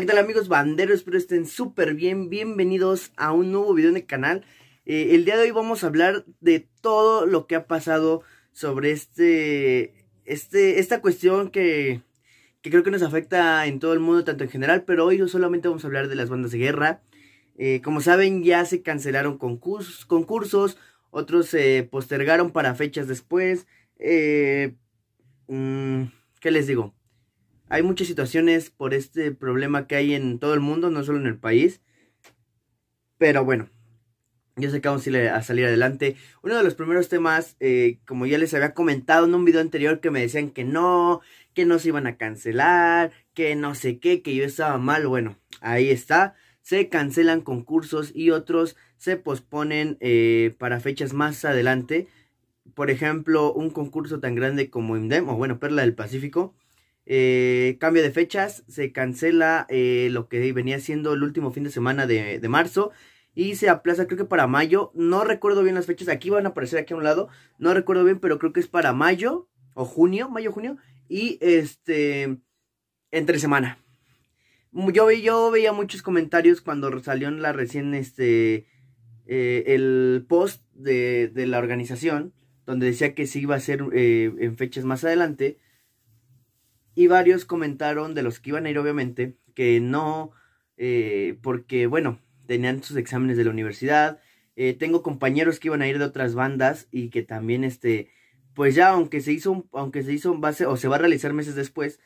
¿qué tal amigos banderos? Espero estén súper bien. Bienvenidos a un nuevo video en el canal. Eh, el día de hoy vamos a hablar de todo lo que ha pasado sobre este, este, esta cuestión que, que creo que nos afecta en todo el mundo, tanto en general, pero hoy solamente vamos a hablar de las bandas de guerra. Eh, como saben, ya se cancelaron concursos, concursos otros se postergaron para fechas después. Eh, mm, ¿Qué les digo? Hay muchas situaciones por este problema que hay en todo el mundo, no solo en el país. Pero bueno, yo sé que vamos a salir adelante. Uno de los primeros temas, eh, como ya les había comentado en un video anterior, que me decían que no, que no se iban a cancelar, que no sé qué, que yo estaba mal. Bueno, ahí está. Se cancelan concursos y otros se posponen eh, para fechas más adelante. Por ejemplo, un concurso tan grande como IMDEM, o bueno, Perla del Pacífico, eh, cambio de fechas, se cancela eh, lo que venía siendo el último fin de semana de, marzo y se aplaza creo que para mayo, no recuerdo bien las fechas, aquí van a aparecer aquí a un lado, no recuerdo bien, pero creo que es para mayo o junio, mayo, junio y este, entre semana. Yo, yo veía muchos comentarios cuando salió en la recién este, eh, el post de, de, la organización, donde decía que sí iba a ser eh, en fechas más adelante y varios comentaron de los que iban a ir, obviamente, que no, eh, porque, bueno, tenían sus exámenes de la universidad. Eh, tengo compañeros que iban a ir de otras bandas y que también, este, pues ya, aunque se hizo, aunque se hizo base o se va a realizar meses después,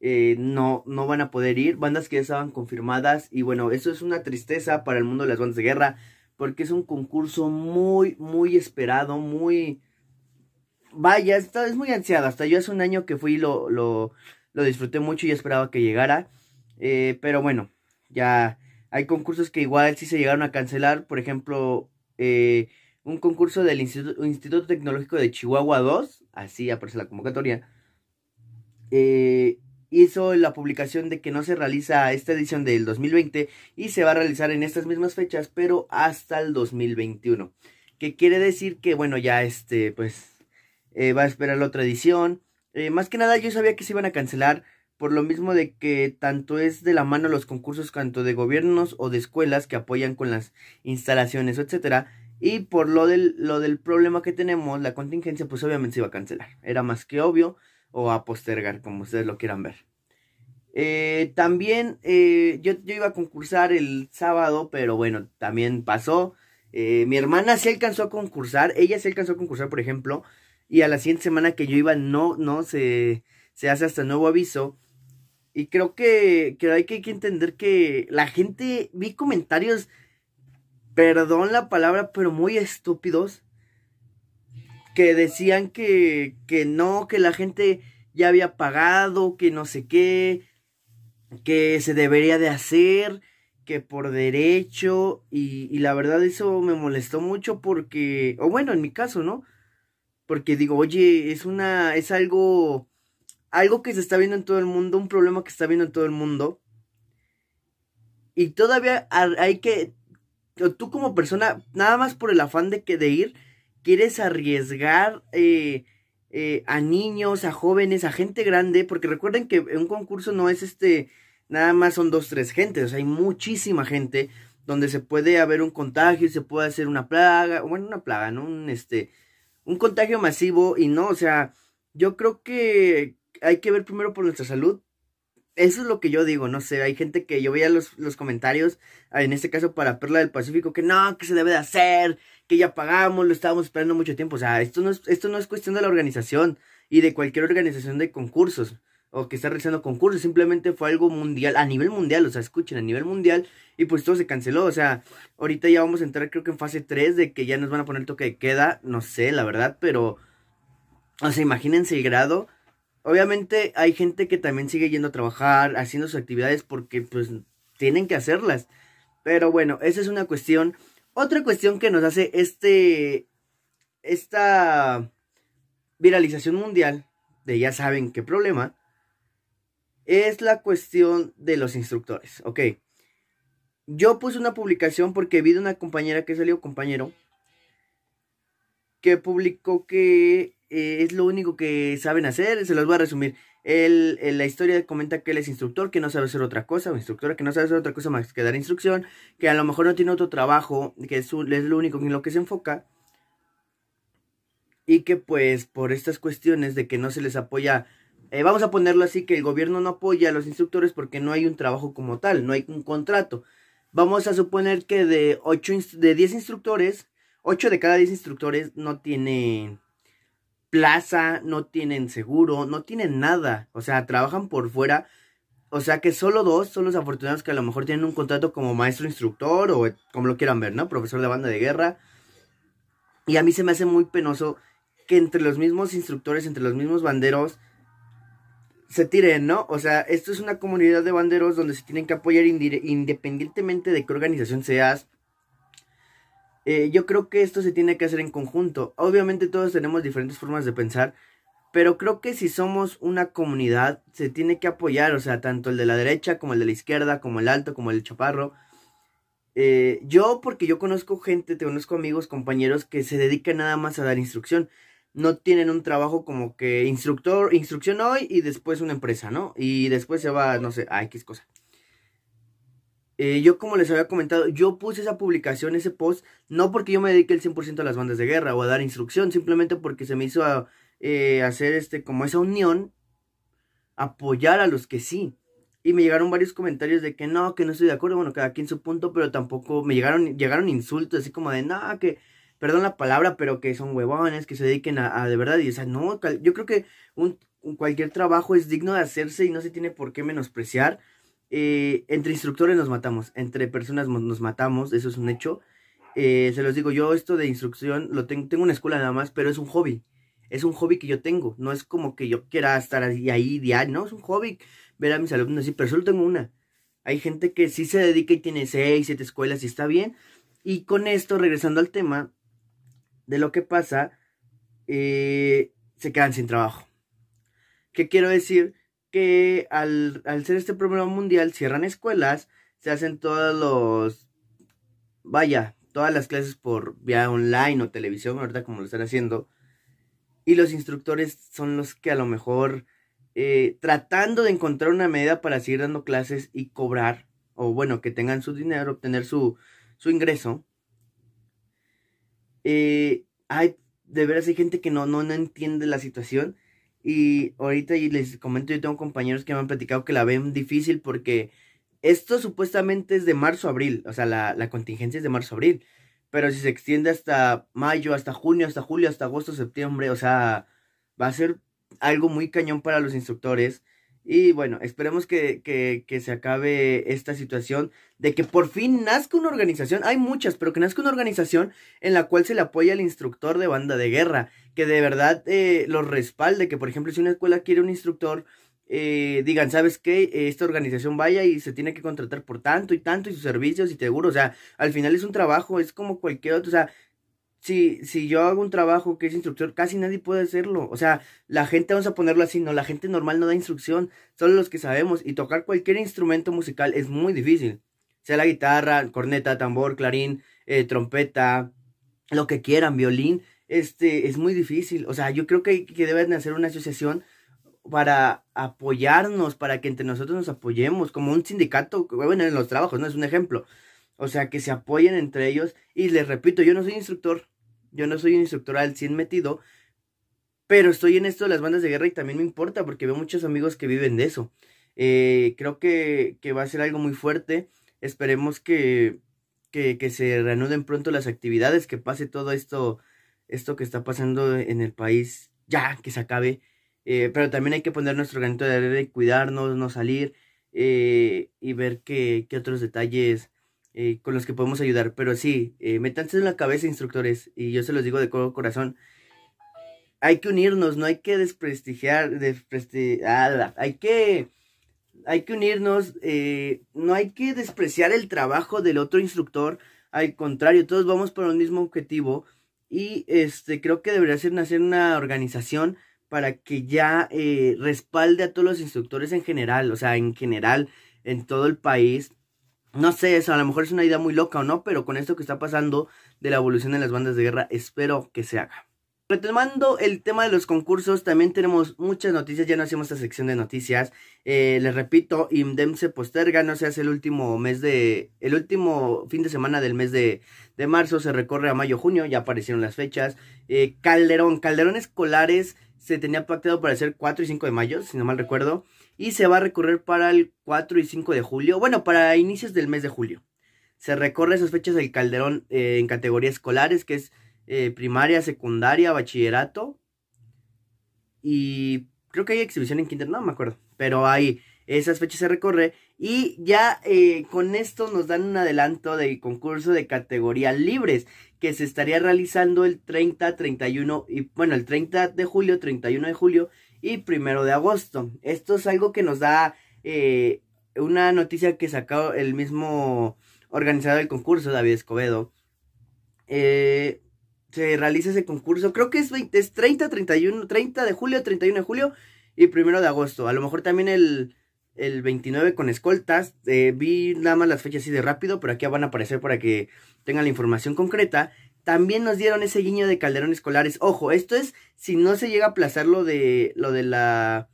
eh, no, no van a poder ir. Bandas que ya estaban confirmadas y bueno, eso es una tristeza para el mundo de las bandas de guerra porque es un concurso muy, muy esperado, muy, vaya, está, es muy ansiado. Hasta yo hace un año que fui lo, lo, lo disfruté mucho y esperaba que llegara. Eh, pero bueno, ya hay concursos que igual sí se llegaron a cancelar. Por ejemplo, eh, un concurso del Instituto, Tecnológico de Chihuahua 2, así aparece la convocatoria, eh, hizo la publicación de que no se realiza esta edición del 2020 y se va a realizar en estas mismas fechas, pero hasta el 2021. Que quiere decir que, bueno, ya este, pues eh, va a esperar la otra edición. Eh, más que nada yo sabía que se iban a cancelar por lo mismo de que tanto es de la mano los concursos tanto de gobiernos o de escuelas que apoyan con las instalaciones, etcétera, y por lo del, lo del problema que tenemos, la contingencia, pues obviamente se iba a cancelar. Era más que obvio, o a postergar, como ustedes lo quieran ver. Eh, también eh, yo, iba a concursar el sábado, pero bueno, también pasó. mi hermana sí alcanzó a concursar, ella sí alcanzó a concursar, por ejemplo, y a la siguiente semana que yo iba no, no, se, se hace hasta nuevo aviso. Y creo que, hay que, que entender que la gente, vi comentarios, perdón la palabra, pero muy estúpidos, que decían que, que no, que la gente ya había pagado, que no sé qué, que se debería de hacer, que por derecho, y la verdad eso me molestó mucho porque, o bueno, en mi caso, ¿no? porque digo, oye, es una, es algo, algo que se está viendo en todo el mundo, un problema que se está viendo en todo el mundo. Y todavía hay que, tú como persona, nada más por el afán de, que, de ir, quieres arriesgar eh, eh, a niños, a jóvenes, a gente grande, porque recuerden que un concurso no es este, nada más son dos, tres gentes, o sea, hay muchísima gente donde se puede haber un contagio, se puede hacer una plaga, bueno, una plaga, ¿no? Un, este, un contagio masivo y no, o sea, yo creo que hay que ver primero por nuestra salud. Eso es lo que yo digo, no sé, hay gente que yo veía los, comentarios, ah, en este caso para Perla del Pacífico, que no, que se debe de hacer, que ya pagamos, lo estábamos esperando mucho tiempo, o sea, esto no es, esto no es cuestión de la organización y de cualquier organización de concursos o que está realizando concursos, simplemente fue algo mundial, a nivel mundial, o sea, escuchen, a nivel mundial, y pues todo se canceló, o sea, ahorita ya vamos a entrar creo que en fase 3 de que ya nos van a poner toque de queda, no sé, la verdad, pero, o sea, imagínense el grado, obviamente hay gente que también sigue yendo a trabajar, haciendo sus actividades porque pues tienen que hacerlas, pero bueno, esa es una cuestión, otra cuestión que nos hace este, esta viralización mundial de ya saben qué problema, es la cuestión de los instructores. Ok. Yo puse una publicación porque vi de una compañera que salió, compañero, que publicó que eh, es lo único que saben hacer. Se los voy a resumir. Él, eh, la historia comenta que él es instructor, que no sabe hacer otra cosa, o instructora que no sabe hacer otra cosa más que dar instrucción, que a lo mejor no tiene otro trabajo, que es, es lo único en lo que se enfoca. Y que pues por estas cuestiones de que no se les apoya eh, vamos a ponerlo así, que el gobierno no apoya a los instructores porque no hay un trabajo como tal, no hay un contrato. Vamos a suponer que de, 8 de 10 instructores, 8 de cada 10 instructores no tienen plaza, no tienen seguro, no tienen nada. O sea, trabajan por fuera. O sea que solo dos son los afortunados que a lo mejor tienen un contrato como maestro instructor o eh, como lo quieran ver, ¿no? Profesor de banda de guerra. Y a mí se me hace muy penoso que entre los mismos instructores, entre los mismos banderos, se tiren, ¿no? O sea, esto es una comunidad de banderos donde se tienen que apoyar independientemente de qué organización seas. Eh, yo creo que esto se tiene que hacer en conjunto. Obviamente todos tenemos diferentes formas de pensar, pero creo que si somos una comunidad, se tiene que apoyar, o sea, tanto el de la derecha como el de la izquierda, como el alto, como el chaparro. Eh, yo, porque yo conozco gente, te conozco amigos, compañeros que se dedican nada más a dar instrucción no tienen un trabajo como que instructor, instrucción hoy y después una empresa, ¿no? Y después se va, no sé, a X cosa. Eh, yo como les había comentado, yo puse esa publicación, ese post, no porque yo me dedique el 100% a las bandas de guerra o a dar instrucción, simplemente porque se me hizo eh, hacer este, como esa unión, apoyar a los que sí. Y me llegaron varios comentarios de que no, que no estoy de acuerdo, bueno, cada quien su punto, pero tampoco me llegaron, llegaron insultos así como de, nada, que perdón la palabra, pero que son huevones, que se dediquen a, de verdad. Y, o sea, no, yo creo que un, cualquier trabajo es digno de hacerse y no se tiene por qué menospreciar. Eh, entre instructores nos matamos, entre personas nos matamos, eso es un hecho. Eh, se los digo, yo esto de instrucción, lo tengo, una escuela nada más, pero es un hobby. Es un hobby que yo tengo, no es como que yo quiera estar ahí, ahí diario, no, es un hobby ver a mis alumnos así, pero solo tengo una. Hay gente que sí se dedica y tiene seis, siete escuelas y está bien. Y con esto, regresando al tema, de lo que pasa, eh, se quedan sin trabajo. ¿Qué quiero decir? Que al, ser este problema mundial, cierran escuelas, se hacen todos los... Vaya, todas las clases por vía online o televisión, ahorita como lo están haciendo. Y los instructores son los que a lo mejor eh, tratando de encontrar una medida para seguir dando clases y cobrar, o bueno, que tengan su dinero, obtener su, su ingreso, eh, hay, de veras hay gente que no, no, no entiende la situación. Y ahorita les comento, yo tengo compañeros que me han platicado que la ven difícil porque esto supuestamente es de marzo-abril, o sea, la, la contingencia es de marzo-abril. Pero si se extiende hasta mayo, hasta junio, hasta julio, hasta agosto, septiembre, o sea, va a ser algo muy cañón para los instructores y bueno, esperemos que, que, que, se acabe esta situación de que por fin nazca una organización, hay muchas, pero que nazca una organización en la cual se le apoya al instructor de banda de guerra, que de verdad eh, los respalde, que por ejemplo si una escuela quiere un instructor, eh, digan, ¿sabes qué? Esta organización vaya y se tiene que contratar por tanto y tanto y sus servicios y seguro, o sea, al final es un trabajo, es como cualquier otro, o sea, si, si yo hago un trabajo que es instructor, casi nadie puede hacerlo. O sea, la gente, vamos a ponerlo así, no, la gente normal no da instrucción, solo los que sabemos. Y tocar cualquier instrumento musical es muy difícil. Sea la guitarra, corneta, tambor, clarín, eh, trompeta, lo que quieran, violín. Este, es muy difícil. O sea, yo creo que, que deben hacer una asociación para apoyarnos, para que entre nosotros nos apoyemos, como un sindicato, bueno, en los trabajos, ¿no? Es un ejemplo. O sea, que se apoyen entre ellos. Y les repito, yo no soy instructor, yo no soy un instructor al 100 metido, pero estoy en esto de las bandas de guerra y también me importa porque veo muchos amigos que viven de eso. Eh, creo que, que, va a ser algo muy fuerte. Esperemos que, que, se reanuden pronto las actividades, que pase todo esto, esto que está pasando en el país, ya, que se acabe. Eh, pero también hay que poner nuestro granito de arena y cuidarnos, no salir eh, y ver qué, qué otros detalles eh, con los que podemos ayudar. Pero sí, eh, métanse en la cabeza, instructores, y yo se los digo de corazón. Hay que unirnos, no hay que desprestigiar, ah, hay que, hay que unirnos, eh, no hay que despreciar el trabajo del otro instructor, al contrario, todos vamos por el mismo objetivo y este creo que debería ser nacer una organización para que ya respalde a todos los instructores en general, o sea, en general, en todo el país, no sé, eso a lo mejor es una idea muy loca o no, pero con esto que está pasando de la evolución de las bandas de guerra, espero que se haga. Retomando el tema de los concursos, también tenemos muchas noticias, ya no hacemos esta sección de noticias. Eh, les repito, IMDEM se posterga, no se hace el último mes de, el último fin de semana del mes de, marzo, se recorre a mayo-junio, ya aparecieron las fechas. Eh, Calderón, Calderón Escolares se tenía pactado para hacer 4 y 5 de mayo, si no mal recuerdo y se va a recorrer para el 4 y 5 de julio, bueno, para inicios del mes de julio. Se recorre esas fechas del Calderón eh, en categorías escolares, que es eh, primaria, secundaria, bachillerato. Y creo que hay exhibición en kinder, no me acuerdo, pero ahí, esas fechas se recorre y ya eh, con esto nos dan un adelanto del concurso de categoría libres que se estaría realizando el 30, 31 y bueno, el 30 de julio, 31 de julio y primero de agosto. Esto es algo que nos da eh, una noticia que sacó el mismo organizador del concurso, David Escobedo. Eh, se realiza ese concurso, creo que es, 30, 31, 30 de julio, 31 de julio y primero de agosto. A lo mejor también el, 29 con escoltas. Eh, vi nada más las fechas así de rápido, pero aquí van a aparecer para que tengan la información concreta. También nos dieron ese guiño de calderones Escolares. Ojo, esto es si no se llega a aplazar lo de, lo de la,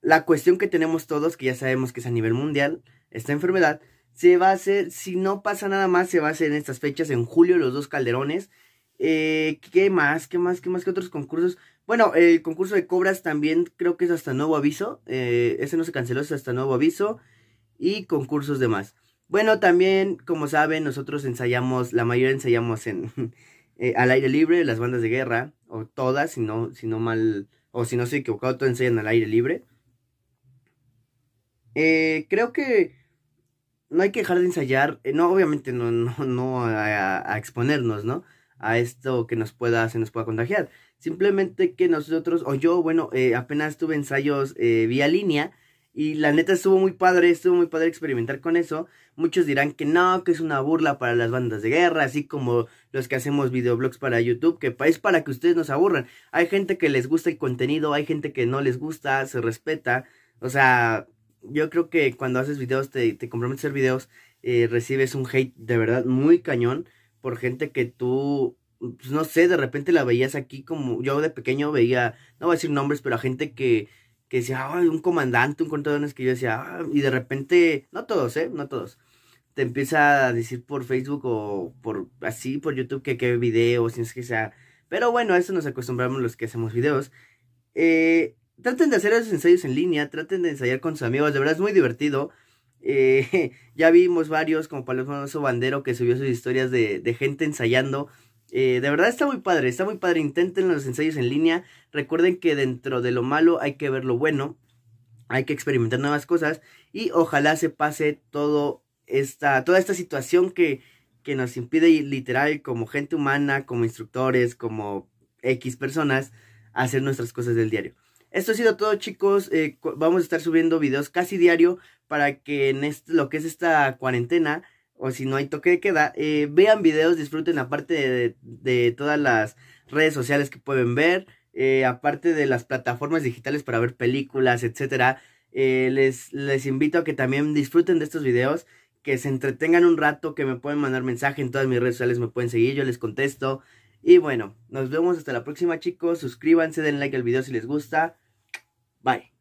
la cuestión que tenemos todos, que ya sabemos que es a nivel mundial, esta enfermedad. Se va a hacer, si no pasa nada más, se va a hacer en estas fechas, en julio, los dos Calderones. Eh, ¿Qué más? ¿Qué más? ¿Qué más que otros concursos? Bueno, el concurso de cobras también creo que es hasta nuevo aviso. Eh, ese no se canceló, es hasta nuevo aviso. Y concursos de más. Bueno, también, como saben, nosotros ensayamos, la mayoría ensayamos en eh, al aire libre, las bandas de guerra, o todas, si no, mal, o si no estoy equivocado, todas ensayan al aire libre. Eh, creo que no hay que dejar de ensayar, eh, no, obviamente no, no, a, exponernos, ¿no? A esto que nos pueda, se nos pueda contagiar. Simplemente que nosotros, o yo, bueno, apenas tuve ensayos vía línea, y la neta estuvo muy padre, estuvo muy padre experimentar con eso. Muchos dirán que no, que es una burla para las bandas de guerra, así como los que hacemos videoblogs para YouTube, que es para que ustedes nos aburran. Hay gente que les gusta el contenido, hay gente que no les gusta, se respeta. O sea, yo creo que cuando haces videos, te, te comprometes a hacer videos, eh, recibes un hate de verdad muy cañón por gente que tú pues, no sé, de repente la veías aquí como yo de pequeño veía, no voy a decir nombres, pero a gente que que decía, ay, un comandante, un contadones que yo decía, ah", y de repente, no todos, ¿eh? No todos. Te empieza a decir por Facebook o por así, por YouTube, que qué videos, si es que sea. Pero bueno, a eso nos acostumbramos los que hacemos videos. Eh, traten de hacer esos ensayos en línea, traten de ensayar con sus amigos, de verdad es muy divertido. Eh, ya vimos varios, como Paloma Bandero, que subió sus historias de gente ensayando eh, de verdad está muy padre, está muy padre. Intenten los ensayos en línea. Recuerden que dentro de lo malo hay que ver lo bueno. Hay que experimentar nuevas cosas. Y ojalá se pase todo esta, toda esta situación que, que nos impide literal como gente humana, como instructores, como X personas, hacer nuestras cosas del diario. Esto ha sido todo chicos, eh, vamos a estar subiendo videos casi diario para que en lo que es esta cuarentena o si no hay toque de queda, eh, vean videos, disfruten aparte de, de, todas las redes sociales que pueden ver, eh, aparte de las plataformas digitales para ver películas, etcétera. Eh, les, les invito a que también disfruten de estos videos, que se entretengan un rato, que me pueden mandar mensaje en todas mis redes sociales, me pueden seguir, yo les contesto. Y bueno, nos vemos hasta la próxima chicos, suscríbanse, den like al video si les gusta. Bye.